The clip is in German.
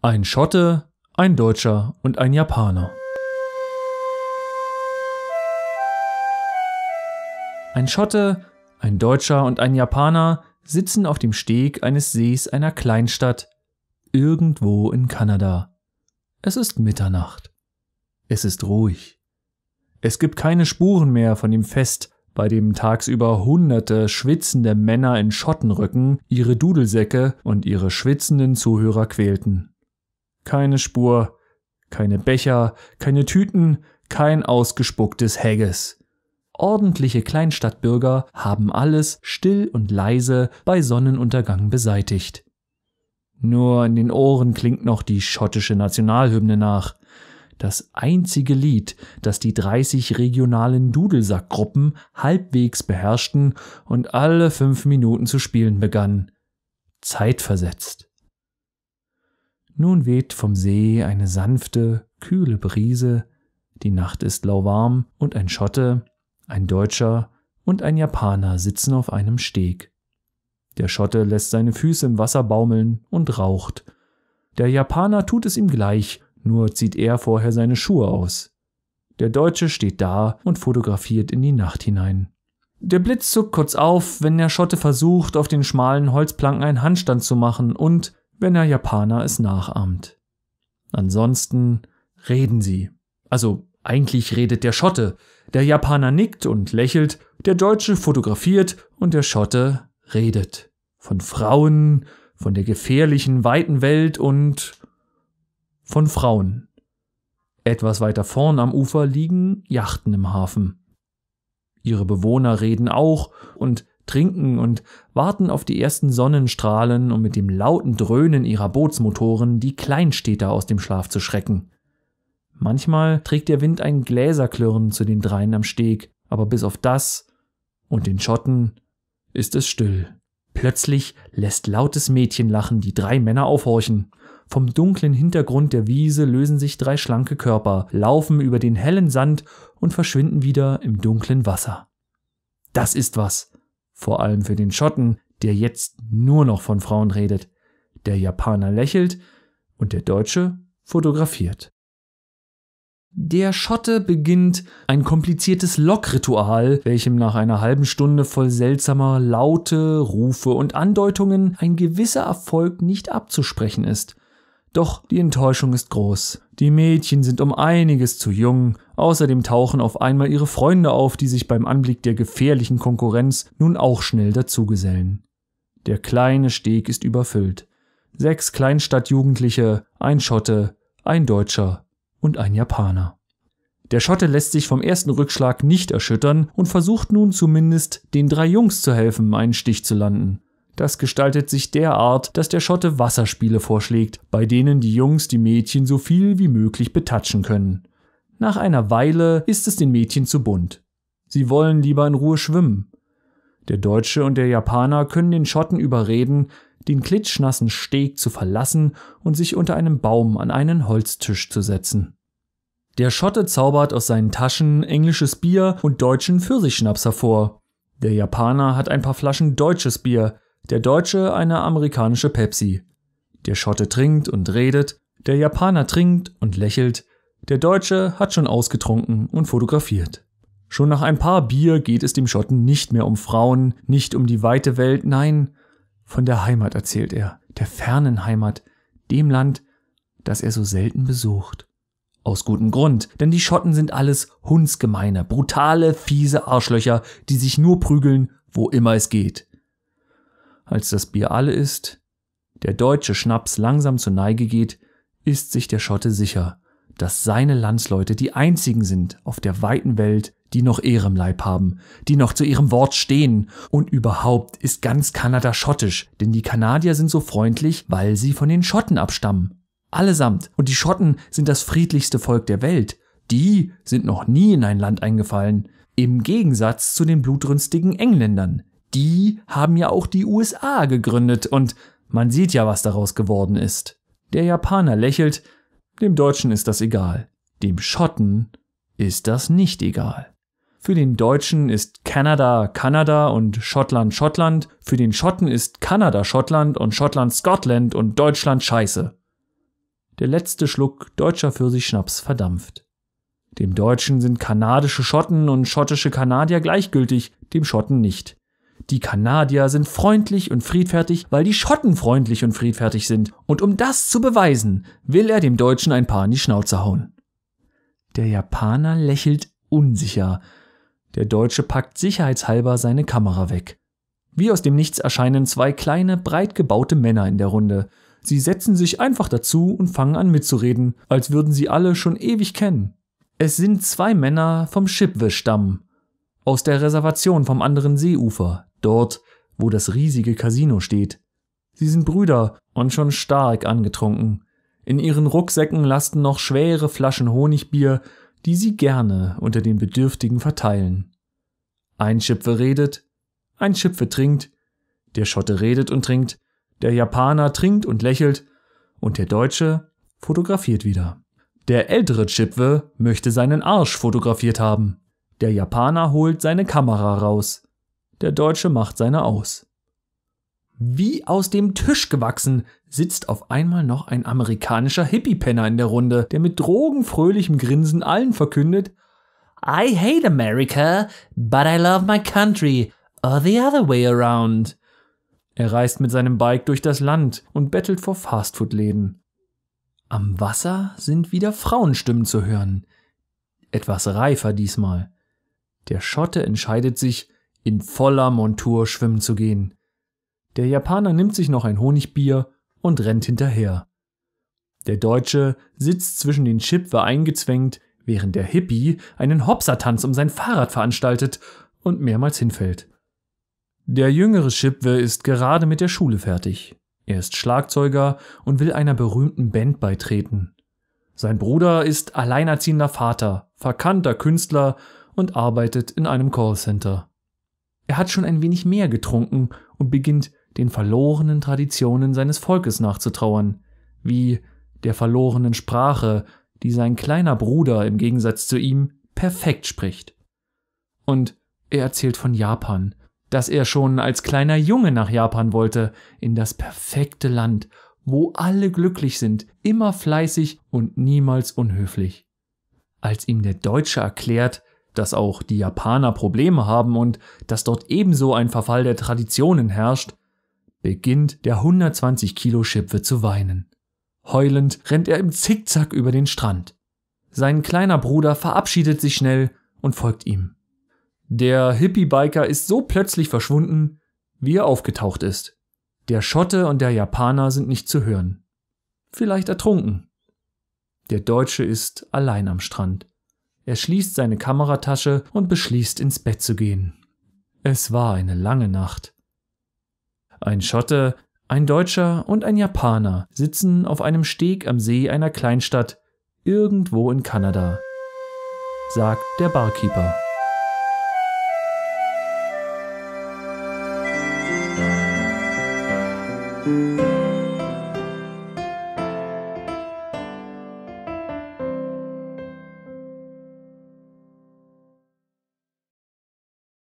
Ein Schotte, ein Deutscher und ein Japaner. Ein Schotte, ein Deutscher und ein Japaner sitzen auf dem Steg eines Sees einer Kleinstadt, irgendwo in Kanada. Es ist Mitternacht. Es ist ruhig. Es gibt keine Spuren mehr von dem Fest, bei dem tagsüber hunderte schwitzende Männer in Schottenröcken ihre Dudelsäcke und ihre schwitzenden Zuhörer quälten. Keine Spur, keine Becher, keine Tüten, kein ausgespucktes Haggis. Ordentliche Kleinstadtbürger haben alles still und leise bei Sonnenuntergang beseitigt. Nur in den Ohren klingt noch die schottische Nationalhymne nach. Das einzige Lied, das die 30 regionalen Dudelsackgruppen halbwegs beherrschten und alle fünf Minuten zu spielen begann. Zeitversetzt. Nun weht vom See eine sanfte, kühle Brise, die Nacht ist lauwarm und ein Schotte, ein Deutscher und ein Japaner sitzen auf einem Steg. Der Schotte lässt seine Füße im Wasser baumeln und raucht. Der Japaner tut es ihm gleich, nur zieht er vorher seine Schuhe aus. Der Deutsche steht da und fotografiert in die Nacht hinein. Der Blitz zuckt kurz auf, wenn der Schotte versucht, auf den schmalen Holzplanken einen Handstand zu machen und wenn der Japaner es nachahmt. Ansonsten reden sie. Also eigentlich redet der Schotte. Der Japaner nickt und lächelt, der Deutsche fotografiert und der Schotte redet. Von Frauen, von der gefährlichen weiten Welt und von Frauen. Etwas weiter vorn am Ufer liegen Yachten im Hafen. Ihre Bewohner reden auch und trinken und warten auf die ersten Sonnenstrahlen, um mit dem lauten Dröhnen ihrer Bootsmotoren die Kleinstädter aus dem Schlaf zu schrecken. Manchmal trägt der Wind ein Gläserklirren zu den dreien am Steg, aber bis auf das und den Schotten ist es still. Plötzlich lässt lautes Mädchenlachen die drei Männer aufhorchen. Vom dunklen Hintergrund der Wiese lösen sich drei schlanke Körper, laufen über den hellen Sand und verschwinden wieder im dunklen Wasser. Das ist was vor allem für den Schotten, der jetzt nur noch von Frauen redet. Der Japaner lächelt und der Deutsche fotografiert. Der Schotte beginnt ein kompliziertes Lockritual, welchem nach einer halben Stunde voll seltsamer Laute, Rufe und Andeutungen ein gewisser Erfolg nicht abzusprechen ist. Doch die Enttäuschung ist groß. Die Mädchen sind um einiges zu jung, Außerdem tauchen auf einmal ihre Freunde auf, die sich beim Anblick der gefährlichen Konkurrenz nun auch schnell dazugesellen. Der kleine Steg ist überfüllt. Sechs Kleinstadtjugendliche, ein Schotte, ein Deutscher und ein Japaner. Der Schotte lässt sich vom ersten Rückschlag nicht erschüttern und versucht nun zumindest den drei Jungs zu helfen, einen Stich zu landen. Das gestaltet sich derart, dass der Schotte Wasserspiele vorschlägt, bei denen die Jungs die Mädchen so viel wie möglich betatschen können. Nach einer Weile ist es den Mädchen zu bunt. Sie wollen lieber in Ruhe schwimmen. Der Deutsche und der Japaner können den Schotten überreden, den klitschnassen Steg zu verlassen und sich unter einem Baum an einen Holztisch zu setzen. Der Schotte zaubert aus seinen Taschen englisches Bier und deutschen Pfirsichschnaps hervor. Der Japaner hat ein paar Flaschen deutsches Bier, der Deutsche eine amerikanische Pepsi. Der Schotte trinkt und redet, der Japaner trinkt und lächelt, der Deutsche hat schon ausgetrunken und fotografiert. Schon nach ein paar Bier geht es dem Schotten nicht mehr um Frauen, nicht um die weite Welt, nein, von der Heimat erzählt er, der fernen Heimat, dem Land, das er so selten besucht. Aus gutem Grund, denn die Schotten sind alles hundsgemeine, brutale, fiese Arschlöcher, die sich nur prügeln, wo immer es geht. Als das Bier alle ist, der deutsche Schnaps langsam zur Neige geht, ist sich der Schotte sicher, dass seine Landsleute die einzigen sind auf der weiten Welt, die noch Ehre im Leib haben, die noch zu ihrem Wort stehen. Und überhaupt ist ganz Kanada schottisch, denn die Kanadier sind so freundlich, weil sie von den Schotten abstammen. Allesamt. Und die Schotten sind das friedlichste Volk der Welt. Die sind noch nie in ein Land eingefallen. Im Gegensatz zu den blutrünstigen Engländern. Die haben ja auch die USA gegründet und man sieht ja, was daraus geworden ist. Der Japaner lächelt, dem Deutschen ist das egal, dem Schotten ist das nicht egal. Für den Deutschen ist Kanada Kanada und Schottland Schottland, für den Schotten ist Kanada Schottland und Schottland Scotland und Deutschland Scheiße. Der letzte Schluck deutscher Pfirsichschnaps verdampft. Dem Deutschen sind kanadische Schotten und schottische Kanadier gleichgültig, dem Schotten nicht. Die Kanadier sind freundlich und friedfertig, weil die Schotten freundlich und friedfertig sind. Und um das zu beweisen, will er dem Deutschen ein paar in die Schnauze hauen. Der Japaner lächelt unsicher. Der Deutsche packt sicherheitshalber seine Kamera weg. Wie aus dem Nichts erscheinen zwei kleine, breit gebaute Männer in der Runde. Sie setzen sich einfach dazu und fangen an mitzureden, als würden sie alle schon ewig kennen. Es sind zwei Männer vom Schipwe-Stamm, aus der Reservation vom anderen Seeufer, dort, wo das riesige Casino steht. Sie sind Brüder und schon stark angetrunken. In ihren Rucksäcken lasten noch schwere Flaschen Honigbier, die sie gerne unter den Bedürftigen verteilen. Ein Schipfe redet, ein Schipfe trinkt, der Schotte redet und trinkt, der Japaner trinkt und lächelt, und der Deutsche fotografiert wieder. Der ältere Chipwe möchte seinen Arsch fotografiert haben. Der Japaner holt seine Kamera raus. Der Deutsche macht seine aus. Wie aus dem Tisch gewachsen sitzt auf einmal noch ein amerikanischer Hippie-Penner in der Runde, der mit drogenfröhlichem Grinsen allen verkündet, I hate America, but I love my country, or the other way around. Er reist mit seinem Bike durch das Land und bettelt vor Fastfood-Läden. Am Wasser sind wieder Frauenstimmen zu hören. Etwas reifer diesmal. Der Schotte entscheidet sich, in voller Montur schwimmen zu gehen. Der Japaner nimmt sich noch ein Honigbier und rennt hinterher. Der Deutsche sitzt zwischen den Chipwe eingezwängt, während der Hippie einen Hopsertanz um sein Fahrrad veranstaltet und mehrmals hinfällt. Der jüngere Schipwe ist gerade mit der Schule fertig. Er ist Schlagzeuger und will einer berühmten Band beitreten. Sein Bruder ist alleinerziehender Vater, verkannter Künstler und arbeitet in einem Callcenter. Er hat schon ein wenig mehr getrunken und beginnt den verlorenen Traditionen seines Volkes nachzutrauern, wie der verlorenen Sprache, die sein kleiner Bruder im Gegensatz zu ihm perfekt spricht. Und er erzählt von Japan, dass er schon als kleiner Junge nach Japan wollte, in das perfekte Land, wo alle glücklich sind, immer fleißig und niemals unhöflich. Als ihm der Deutsche erklärt, dass auch die Japaner Probleme haben und dass dort ebenso ein Verfall der Traditionen herrscht, beginnt der 120 Kilo Schipwe zu weinen. Heulend rennt er im Zickzack über den Strand. Sein kleiner Bruder verabschiedet sich schnell und folgt ihm. Der Hippie-Biker ist so plötzlich verschwunden, wie er aufgetaucht ist. Der Schotte und der Japaner sind nicht zu hören. Vielleicht ertrunken. Der Deutsche ist allein am Strand. Er schließt seine Kameratasche und beschließt, ins Bett zu gehen. Es war eine lange Nacht. Ein Schotte, ein Deutscher und ein Japaner sitzen auf einem Steg am See einer Kleinstadt, irgendwo in Kanada, sagt der Barkeeper. thank you